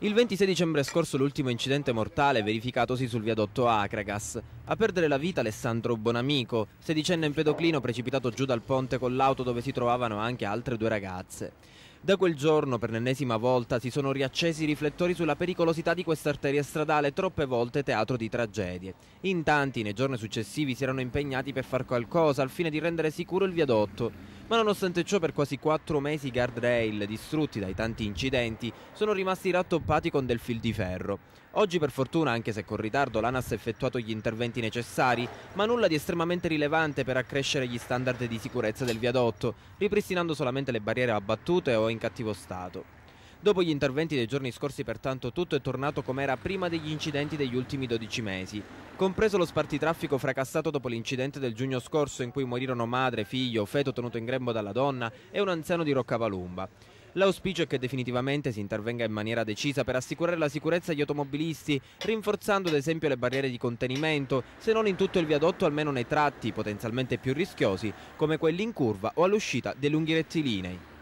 Il 26 dicembre scorso l'ultimo incidente mortale verificatosi sul viadotto Acragas. A perdere la vita Alessandro Bonamico, sedicenne empedoclino precipitato giù dal ponte con l'auto dove si trovavano anche altre due ragazze. Da quel giorno, per l'ennesima volta, si sono riaccesi i riflettori sulla pericolosità di questa arteria stradale, troppe volte teatro di tragedie. In tanti, nei giorni successivi, si erano impegnati per far qualcosa al fine di rendere sicuro il viadotto. Ma nonostante ciò per quasi quattro mesi i guardrail, distrutti dai tanti incidenti, sono rimasti rattoppati con del fil di ferro. Oggi per fortuna, anche se con ritardo, l'ANAS ha effettuato gli interventi necessari, ma nulla di estremamente rilevante per accrescere gli standard di sicurezza del viadotto, ripristinando solamente le barriere abbattute o in cattivo stato. Dopo gli interventi dei giorni scorsi pertanto tutto è tornato come era prima degli incidenti degli ultimi 12 mesi, compreso lo spartitraffico fracassato dopo l'incidente del giugno scorso in cui morirono madre, figlio, feto tenuto in grembo dalla donna e un anziano di Roccavalumba. L'auspicio è che definitivamente si intervenga in maniera decisa per assicurare la sicurezza agli automobilisti, rinforzando ad esempio le barriere di contenimento, se non in tutto il viadotto almeno nei tratti potenzialmente più rischiosi, come quelli in curva o all'uscita dei lunghi rettilinei.